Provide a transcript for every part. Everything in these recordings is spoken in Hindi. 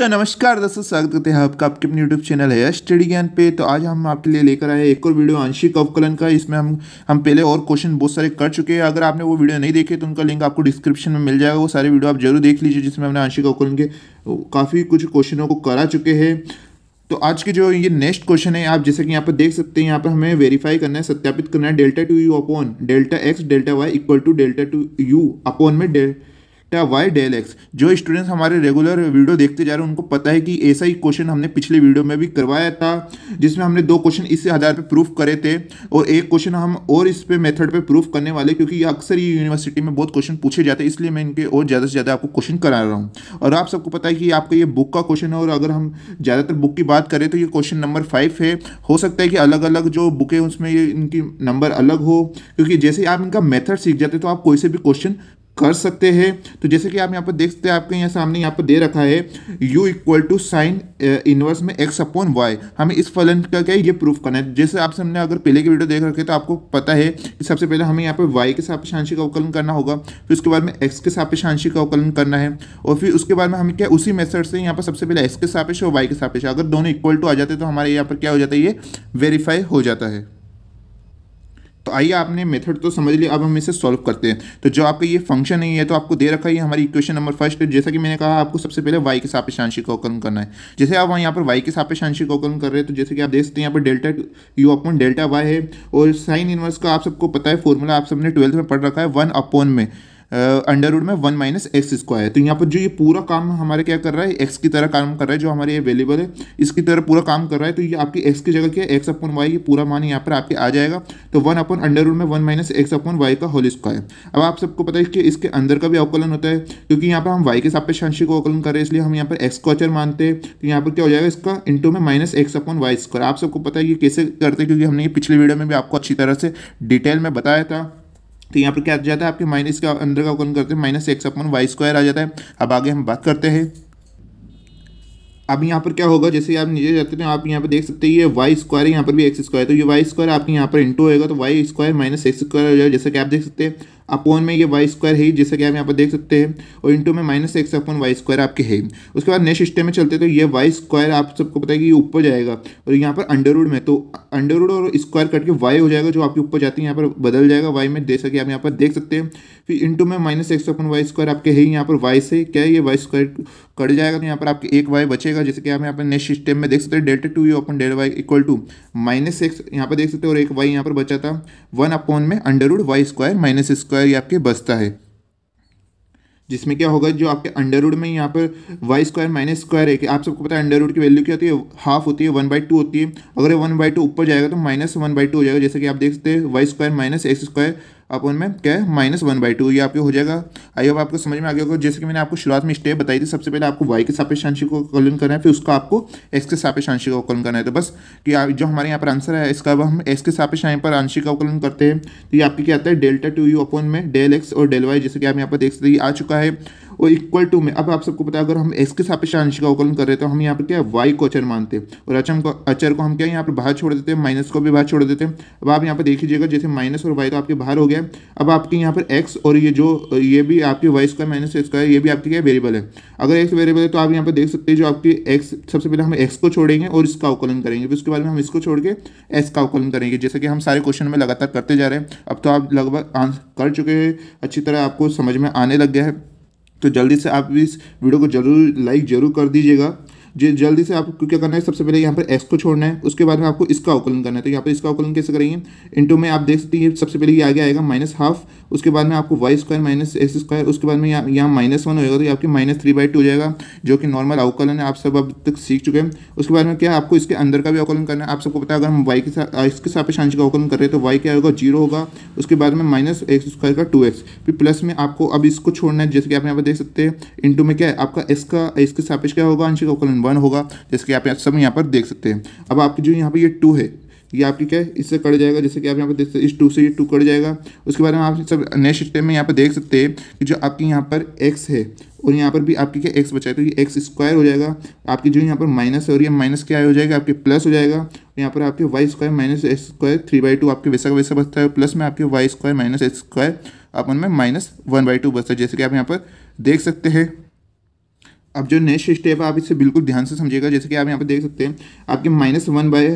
तो नमस्कार दोस्तों स्वागत करते हैं आपका आपके अपने यूट्यूब चैनल है स्टडी ज्ञान पे तो आज हम आपके लिए लेकर आए एक और वीडियो आंशिक अवकलन का इसमें हम हम पहले और क्वेश्चन बहुत सारे कर चुके हैं अगर आपने वो वीडियो नहीं देखे तो उनका लिंक आपको डिस्क्रिप्शन में मिल जाएगा वो सारे वीडियो आप जरूर देख लीजिए जिसमें हमने आंशिक अवकलन के काफ़ी कुछ क्वेश्चनों को करा चुके हैं तो आज के जो ये नेक्स्ट क्वेश्चन है आप जैसे कि यहाँ पर देख सकते हैं यहाँ पर हमें वेरीफाई करना है सत्यापित करना है delta two u upon delta x delta y equal to delta two u upon में डेल्टा या वाई डेल एक्स जो स्टूडेंट्स हमारे रेगुलर वीडियो देखते जा रहे हैं उनको पता है कि ऐसा ही क्वेश्चन हमने पिछले वीडियो में भी करवाया था जिसमें हमने दो क्वेश्चन इसी आधार पर प्रूफ करे थे और एक क्वेश्चन हम और इस पर मेथड पर प्रूफ करने वाले क्योंकि अक्सर ये यूनिवर्सिटी में बहुत क्वेश्चन पूछे जाते हैं इसलिए मैं इनके और ज़्यादा से ज़्यादा आपको क्वेश्चन करा रहा हूँ और आप सबको पता है कि आपका ये बुक का क्वेश्चन है और अगर हम ज़्यादातर बुक की बात करें तो ये क्वेश्चन नंबर फाइव है हो सकता है कि अलग अलग जो बुक है उसमें ये इनकी नंबर अलग हो क्योंकि जैसे आप इनका मेथड सीख जाते तो आप कोई से भी क्वेश्चन कर सकते हैं तो जैसे कि आप यहाँ पर देख सकते हैं आपके यहाँ सामने यहाँ पर दे रखा है u equal to sine inverse में x अपॉन वाई हमें इस फलन का क्या ये प्रूफ करना है जैसे आपसे हमने अगर पहले की वीडियो देख रखे तो आपको पता है कि सबसे पहले हमें यहाँ पर y के सापेक्ष का अवकलन करना होगा फिर उसके बाद में x के सापेक्ष का अवकलन करना है और फिर उसके बाद में हमें क्या उसी मेथड से यहाँ पर सबसे पहले एक्स के सापेश और वाई के सापेश अगर दोनों इक्वल टू आ जाते तो हमारे यहाँ पर क्या हो जाता है ये वेरीफाई हो जाता है तो आइए आपने मेथड तो समझ लिया अब हम इसे सॉल्व करते हैं तो जो आपका ये फंक्शन नहीं है तो आपको दे रखा है हमारी इक्वेशन नंबर फर्स्ट जैसा कि मैंने कहा आपको सबसे पहले वाई के सापेक्ष आंशिक अवकलन करना है जैसे आप यहाँ पर वाई के सापेक्ष आंशिक अवकलन कर रहे हैं तो जैसे कि आप देख सकते हैं यहाँ पर delta u upon delta y है और साइन इनवर्स का आप सबको पता है फॉर्मूला आप सबने ट्वेल्थ में पढ़ रखा है वन अपॉन में अंडरवुड में वन माइनस एक्स स्क्वायर तो यहाँ पर जो ये पूरा काम हमारे क्या कर रहा है एक्स की तरह काम कर रहा है जो हमारे ये वेलेबल है इसकी तरह पूरा काम कर रहा है तो ये आपकी एक्स की जगह क्या है एक्स अपन वाई ये पूरा मान यहाँ पर आपके आ जाएगा तो वन अपन अंडरवुड में one minus x upon y का होल स्क्वायर अब आप सबको पता है कि इसके अंदर का भी अवकलन होता है क्योंकि यहाँ पर हम वाई के पे शांशी को अवकलन कर रहे हैं इसलिए हम यहाँ पर एक्स को अचर मानते हैं तो यहाँ पर क्या हो जाएगा इसका इंटू में minus x upon y square आप सबको पता है ये कैसे करते हैं क्योंकि हमने ये पिछले वीडियो में भी आपको अच्छी तरह से डिटेल में बताया था तो यहाँ पर क्या आ जाता है आपके माइनस का अंदर का कौन करते हैं minus x upon y square आ जाता है अब आगे हम बात करते हैं अब यहाँ पर क्या होगा जैसे आप नीचे जाते हैं तो आप यहाँ पर देख सकते हैं ये वाई स्क्वायर यहाँ पर भी एक्स स्क्वायर तो ये वाई स्क्वायर आपके यहाँ पर इंटू होगा तो y square minus x square हो जाएगा जैसे कि आप देख सकते हैं अपोन में ये वाई स्क्वायर है जैसे कि आप यहाँ पर देख सकते हैं और इंटू में minus x upon y square आपके है उसके बाद नेक्स्ट स्टेप में चलते तो ये वाई स्क्वायर आप सबको पता है कि ये ऊपर जाएगा और यहाँ पर अंडरवुड में तो अंडरवुड और स्क्वायर कट के वाई हो जाएगा जो आपके ऊपर जाती है यहाँ पर बदल जाएगा वाई में जैसा कि आप यहाँ पर देख सकते हैं फिर इंटू में minus x upon y square आपके है यहाँ पर वाई से क्या है ये वाई स्क्वायर कट जाएगा तो यहाँ पर आपके एक वाई बचेगा जैसे कि आप यहाँ पर नेक्स्ट स्टेप में देख सकते हैं delta two u upon delta y equal to minus x यहाँ पर देख सकते हैं और एक वाई यहाँ पर बचा था वन अपॉन में under root y square minus square square ये आपके बचता है जिसमें क्या होगा जो आपके अंडरवुड में यहाँ पर वाई स्क्वायर माइनस स्क्वायर है कि आप सबको पता है अंडरवुड की वैल्यू क्या होती है हाफ होती है वन बाई टू होती है अगर वन बाई टू ऊपर जाएगा तो माइनस वन बाई टू हो जाएगा जैसे कि आप देख सकते हैं y square minus x square upon में क्या है माइनस वन बाई टू ये आपके हो जाएगा आई होप आपको समझ में आ गया होगा जैसे कि मैंने आपको शुरुआत में स्टेप बताई थी सबसे पहले आपको वाई के सापेक्ष आंशिक को कलन करना है फिर उसका आपको एक्स के सापेक्ष आंशिक का अवकलन करना है तो बस कि जो हमारे यहाँ पर आंसर है इसका अब हम एक्स के सापेक्ष यहाँ पर आंशिक का अवकलन करते हैं तो ये आपके क्या आता है डेल्टा टू यू अपन में डेल एक्स और डेल वाई जैसे कि आप यहाँ पर देख सकते आ चुका है और इक्वल टू में अब आप सबको पता है अगर हम एक्स के सापेक्ष अंश का अवकलन कर रहे तो हम यहाँ पर क्या वाई को अचर मानते हैं और अचम को अचर को हम क्या यहाँ पर बाहर छोड़ देते हैं माइनस को भी बाहर छोड़ देते हैं अब आप यहाँ पर देख लीजिएगा जैसे माइनस और वाई तो आपके बाहर हो गया अब आपके यहाँ पर एक्स और ये जो ये भी आपके वाई स्क्वायर माइनस स्क्वायर ये भी आपकी क्या वेरिएबल है अगर एक्स वेरिएबल है तो आप यहाँ पर देख सकते हैं जो आपकी एक्स सबसे पहले हम एक्स को छोड़ेंगे और इसका अवकलन करेंगे फिर उसके बाद में हम इसको छोड़ के एक्स का अवकलन करेंगे जैसे कि हम सारे क्वेश्चन में लगातार करते जा रहे हैं अब तो आप लगभग आंसर कर चुके हैं अच्छी तरह आपको समझ में आने लग गया है तो जल्दी से आप इस वीडियो को जरूर लाइक जरूर कर दीजिएगा जी जल्दी से आपको क्या करना है सबसे पहले यहाँ पर एक्स को छोड़ना है उसके बाद में आपको इसका अवकलन करना है तो यहाँ पर इसका अवकलन कैसे करेंगे इंटू में आप देख सकते हैं सबसे पहले ये आगे आएगा माइनस हाफ उसके बाद में आपको y square minus x square उसके बाद में यहाँ यहाँ माइनस वन होगा तो ये आपकी माइनस थ्री बाई टू हो जाएगा जो कि नॉर्मल अवकलन है आप सब अब तक सीख चुके हैं उसके बाद में क्या आपको इसके अंदर का भी अवकलन करना है आप सबको पता है अगर हम वाई के साथ इसके साथ अंश का अवकलन कर रहे हैं तो वाई क्या होगा जीरो होगा उसके बाद में माइनस एक्स स्क्वायर का टू एक्स फिर प्लस में आपको अब इसको छोड़ना है जैसे कि आप यहाँ पर देख सकते हैं इंटू में क्या है आपका एक्स का इसके सापेक्ष क्या होगा आंशिक का अवकलन वन होगा जैसे कि आप सब यहाँ पर देख सकते हैं अब आपकी जो यहाँ पर ये टू है ये आपकी क्या है इससे कट जाएगा जैसे कि आप यहाँ पर देख सकते इस टू से ये टू कट जाएगा उसके बाद में आप सब नेक्स्ट स्टेप में यहाँ पर देख सकते हैं कि जो आपकी यहाँ पर एक्स है और यहाँ पर भी आपकी क्या एक्स बचा है तो ये एक्स स्क्वायर हो जाएगा आपकी जो यहाँ पर माइनस है और ये माइनस क्या हो जाएगा आपके प्लस हो जाएगा यहाँ पर आपके y square minus x square three by two आपके वैसा का वैसा बचता है प्लस में आपके y square minus x square आप उनमें माइनस वन बाई टू बचता है जैसे कि आप यहाँ पर देख सकते हैं अब जो नेक्स्ट स्टेप है आप इसे बिल्कुल ध्यान से समझिएगा जैसे कि आप यहाँ पर देख सकते हैं आपके माइनस वन बाय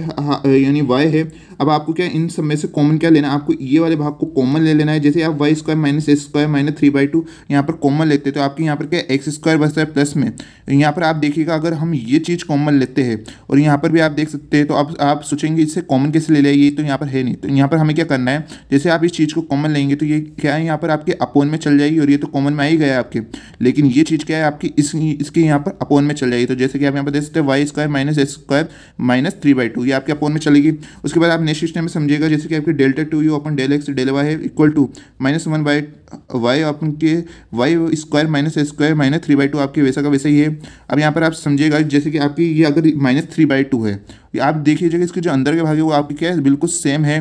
यानी वाई है अब आपको क्या इन सब में से कॉमन क्या लेना है आपको ये वाले भाग को कॉमन ले लेना है जैसे आप y square minus S square minus three by two यहाँ पर कॉमन लेते तो आपके यहाँ पर क्या एक्स स्क्वायर बचता है प्लस में यहाँ पर आप देखिएगा अगर हम ये चीज़ कॉमन लेते हैं और यहाँ पर भी आप देख सकते हैं तो आप आप सोचेंगे इससे कॉमन कैसे ले लिया ये तो यहाँ पर है नहीं तो यहाँ पर हमें क्या करना है जैसे आप इस चीज़ को कॉमन लेंगे तो ये क्या है यहाँ पर आपके अपोन में चल जाएगी और ये तो कॉमन में आ ही गया आपके लेकिन ये चीज़ क्या है आपकी इस इसके यहाँ पर अपोन में चल जाएगी तो जैसे कि आप यहाँ पर देख सकते हैं y square minus S square minus three by two ये आपके अपोन में चलेगी उसके बाद आप नेक्स्ट स्टेप में समझेगा जैसे कि आपकी delta two u upon del x del y है equal to minus one by y upon के y square minus square minus three by two आपके वैसा का वैसा ही है अब यहाँ पर आप समझिएगा जैसे कि आपकी ये अगर माइनस थ्री बाई टू है आप लीजिएगा इसके जो अंदर के भाग है वो आपकी क्या है बिल्कुल सेम है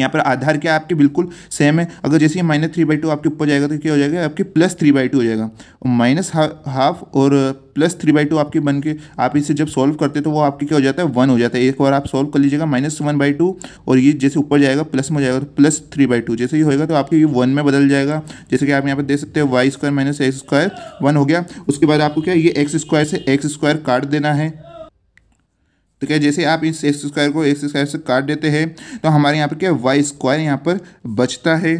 यहाँ पर आधार क्या आपके बिल्कुल सेम है अगर जैसे ये माइनस थ्री बाई टू आपके ऊपर जाएगा तो क्या हो जाएगा आपके प्लस थ्री बाई टू हो जाएगा माइनस हाफ और प्लस थ्री बाई टू आपके बन के आप इसे जब सॉल्व करते तो वो आपके क्या हो जाता है वन हो जाता है एक बार आप सॉल्व कर लीजिएगा माइनस वन बाई टू और ये जैसे ऊपर जाएगा प्लस में जाएगा तो प्लस थ्री बाई टू जैसे ये होगा तो आपके ये वन में बदल जाएगा जैसे कि आप यहाँ पर देख सकते हो y square minus x square one हो गया उसके बाद आपको क्या ये एक्स स्क्वायर से एक्स स्क्वायर काट देना है तो क्या जैसे आप इस एक्स स्क्वायर को एक्स स्क्वायर से काट देते हैं तो हमारे यहाँ पर क्या वाई स्क्वायर यहाँ पर बचता है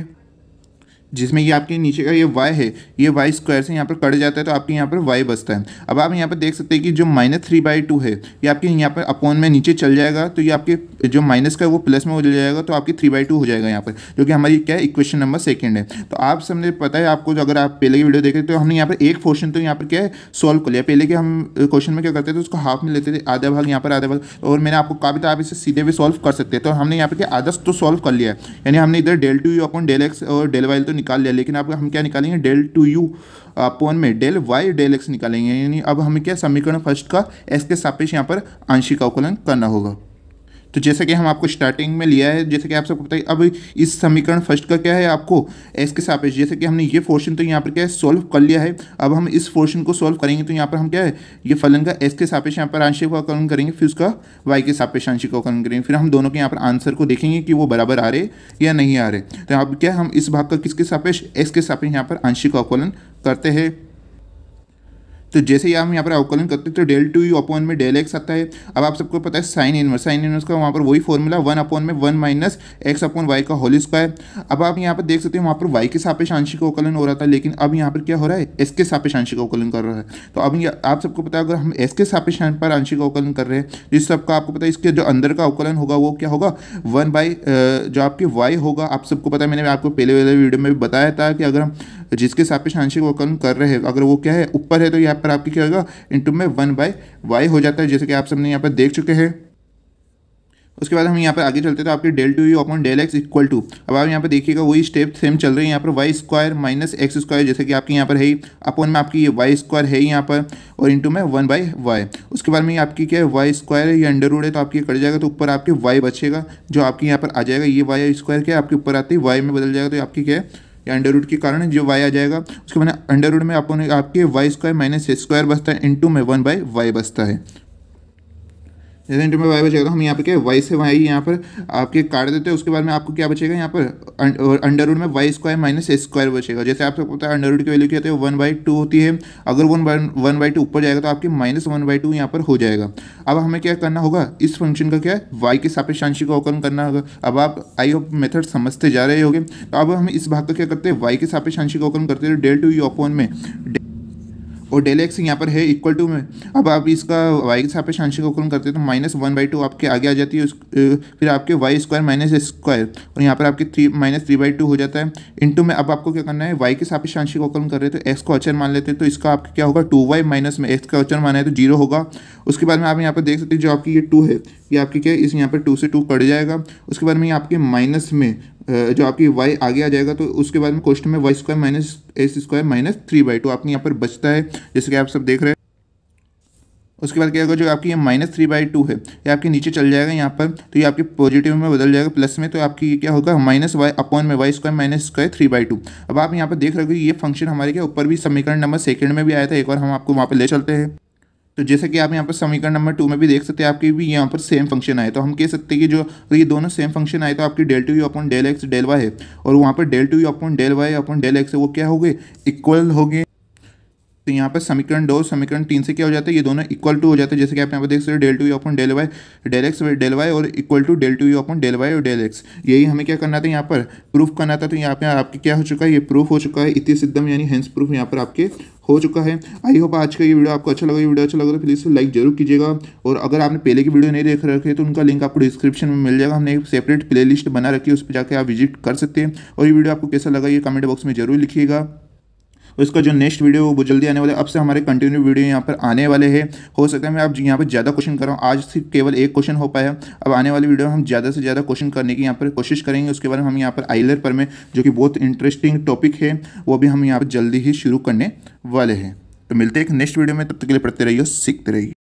जिसमें ये आपके नीचे का ये वाई है ये वाई स्क्वायर से यहाँ पर कट जाता है तो आपके यहाँ पर वाई बचता है अब आप यहाँ पर देख सकते हैं कि जो माइनस थ्री बाई टू है ये आपके यहाँ पर अपॉन में नीचे चल जाएगा तो ये आपके जो माइनस का वो प्लस में हो जाएगा तो आपकी थ्री बाई टू हो जाएगा यहाँ पर जो कि हमारी क्या है इक्वेशन नंबर सेकेंड है तो आप सबने पता है आपको अगर आप पहले की वीडियो रहे तो हमने यहाँ पर एक पोर्शन तो यहाँ पर क्या है सॉल्व कर लिया पहले के हम क्वेश्चन में क्या करते थे उसको हाफ में लेते थे आधा भाग यहाँ पर आधा भाग और मैंने आपको कहा था आप इसे सीधे भी सॉल्व कर सकते हैं तो हमने यहाँ पर क्या आधा तो सॉल्व कर लिया यानी हमने इधर del two u upon del x और डेल वाई तो निकाल लिया लेकिन अब हम क्या निकालेंगे डेल टू यू अपन में डेल वाई डेल एक्स निकालेंगे यानी अब हमें क्या समीकरण फर्स्ट का एस के सापेक्ष यहाँ पर आंशिक अवकलन करना होगा तो जैसा कि हम आपको स्टार्टिंग में लिया है जैसे कि आप सबको पता है अब इस समीकरण फर्स्ट का क्या है आपको एस के सापेक्ष जैसे कि हमने ये पोर्शन तो यहाँ पर क्या है सॉल्व कर लिया है अब हम इस पोर्शन को सॉल्व करेंगे तो यहाँ पर हम क्या है ये फलन का एस के सापेक्ष यहाँ पर आंशिक अवकरण करेंगे फिर उसका वाई के सापेक्ष आंशिक अवकरण करेंगे फिर हम दोनों के यहाँ पर आंसर को देखेंगे कि वो बराबर आ रहे या नहीं आ रहे तो अब क्या हम इस भाग का किसके सापेक्ष एस के सापेक्ष यहाँ पर आंशिक अवकलन करते हैं तो जैसे ही हम यहाँ पर अवकलन करते हैं तो डेल टू यू अपॉन में डेल एक्स आता है अब आप सबको पता है साइन इनवर्स साइन इनवर्स का वहाँ पर वही फॉर्मूला वन अपॉन में one minus x upon y का होल स्क्वायर अब आप यहाँ पर देख सकते हैं वहाँ पर वाई के सापेक्ष आंशिक अवकलन हो रहा था लेकिन अब यहाँ पर क्या हो रहा है एस के सापेश आंशिक अवकलन कर रहा है तो अब आप सबको पता है अगर हम एस के सापेश पर आंशिक अवकलन कर रहे हैं जिस तो सबका आपको पता है इसके जो अंदर का अवकलन होगा वो क्या होगा वन बाई जो आपके वाई होगा आप सबको पता है मैंने आपको पहले वाले वीडियो में भी बताया था कि अगर हम तो जिसके सापेक्ष आंशिक अवकलन कर रहे हैं अगर वो क्या है ऊपर है तो यहाँ पर आपकी क्या होगा इंटू में वन बाय वाई हो जाता है जैसे कि आप सबने यहाँ पर देख चुके हैं उसके बाद हम यहाँ पर आगे चलते हैं तो आपके del two u upon del x equal to अब आप यहाँ पर देखिएगा वही स्टेप सेम चल रही है यहाँ पर y square minus x square जैसे कि आपके यहाँ पर है ही अपॉन में आपकी ये वाई स्क्वायर है ही यहाँ पर और इंटू में वन बाई वाई उसके बाद में आपकी क्या है वाई स्क्वायर है ये अंडर रूड है तो आपकी कट जाएगा तो ऊपर आपके वाई बचेगा जो आपके यहाँ पर आ जाएगा ये वाई स्क्वायर क्या है आपके ऊपर आती है वाई में बदल जाएगा तो आपकी क्या है या अंडर रूट के कारण जो वाई आ जाएगा उसके बाद अंडर रूट में आपको आपके वाई स्क्वायर माइनस स्क्वायर बचता है इंटू में वन बाई वाई बचता है जैसे इंटर में वाई बचेगा तो हम यहाँ पे क्या वाई से वाई यहाँ पर आपके काट देते हैं उसके बाद में आपको क्या बचेगा यहाँ पर अंडर रूड में y square minus S square बचेगा जैसे आप सबको पता है अंडर रूड की वैल्यू क्या होती है वन बाई टू होती है अगर one by one by two ऊपर जाएगा तो आपके माइनस वन बाई टू यहाँ पर हो जाएगा अब हमें क्या करना होगा इस फंक्शन का क्या है वाई के शांशी का अवकलन करना होगा अब आप आई ऑफ मेथड समझते जा रहे होगे तो अब हम इस भाग का क्या करते हैं वाई के शांशी का अवकलन करते हैं डेल टू यू अपॉन में और डेल एक्स यहाँ पर है इक्वल टू में अब आप इसका वाई के साथ आंशिक अवकलन करते हैं तो माइनस वन बाई टू आपके आगे आ जाती है फिर आपके वाई स्क्वायर माइनस स्क्वायर और यहाँ पर आपके three minus three by two हो जाता है टू में अब आपको क्या करना है वाई के साथ आंशिक अवकलन कर रहे थे एक्स को अचर मान लेते हैं तो इसका आपका क्या होगा टू वाई माइनस में एक्स का अचर माना है तो जीरो होगा उसके बाद में आप यहाँ पर देख सकते हैं जो आपकी ये टू है ये आपकी क्या है इस यहाँ पर टू से टू कट जाएगा उसके बाद में ये आपके माइनस में जो आपकी वाई आगे आ जाएगा तो उसके बाद में क्वेश्चन में y square minus S square minus three by two आपके यहाँ पर बचता है जैसे कि आप सब देख रहे हैं उसके बाद क्या होगा जो आपकी ये माइनस थ्री बाई टू है ये आपके नीचे चल जाएगा यहाँ पर तो ये आपके पॉजिटिव में बदल जाएगा प्लस में तो आपकी ये क्या होगा माइनस वाई अपॉन में y square minus square three by two अब आप यहाँ पर देख रहे हो कि ये फंक्शन हमारे क्या ऊपर भी समीकरण नंबर सेकंड में भी आया था एक बार हम आपको वहाँ पर ले चलते हैं तो जैसे कि आप यहाँ पर समीकरण नंबर टू में भी देख सकते हैं आपके भी यहाँ पर सेम फंक्शन आए तो हम कह सकते हैं कि जो ये दोनों सेम फंक्शन आए तो आपकी del two u upon del x del y है और वहाँ पर del two u upon del y upon del x है वो क्या हो गए इक्वल हो गए तो यहाँ पर समीकरण दो समीकरण तीन से क्या हो जाता है ये दोनों इक्वल टू हो जाते हैं जैसे कि आप यहाँ पर देख सकते हैं del two upon del y del x del y और equal to del two upon del y और डेल एक्स यही हमें क्या करना था यहाँ पर प्रूफ करना था तो यहाँ पे आपके क्या हो चुका है ये प्रूफ हो चुका है इति सिद्धम यानी हैंस प्रूफ यहाँ पर आपके हो चुका है आई होप आज का ये वीडियो आपको अच्छा लगा ये वीडियो अच्छा लगा तो प्लीज़ लाइक जरूर कीजिएगा और अगर आपने पहले की वीडियो नहीं देख रखे तो उनका लिंक आपको डिस्क्रिप्शन में मिल जाएगा हमने एक सेपरेट प्लेलिस्ट बना रखी है उस पर जाकर आप विजिट कर सकते हैं और ये वीडियो आपको कैसा लगा ये कमेंट बॉक्स में जरूर लिखिएगा उसका जो नेक्स्ट वीडियो वो जल्दी आने वाले अब से हमारे कंटिन्यू वीडियो यहाँ पर आने वाले हैं हो सकता है मैं आप यहाँ पर ज़्यादा क्वेश्चन कर रहा हूँ आज सिर्फ केवल एक क्वेश्चन हो पाया अब आने वाली वीडियो में हम ज़्यादा से ज़्यादा क्वेश्चन करने की यहाँ पर कोशिश करेंगे उसके बाद हम यहाँ पर आइलर पर में जो कि बहुत इंटरेस्टिंग टॉपिक है वो भी हम यहाँ पर जल्दी ही शुरू करने वाले हैं तो मिलते हैं नेक्स्ट वीडियो में तब तक के लिए पढ़ते रहिए सीखते रहिए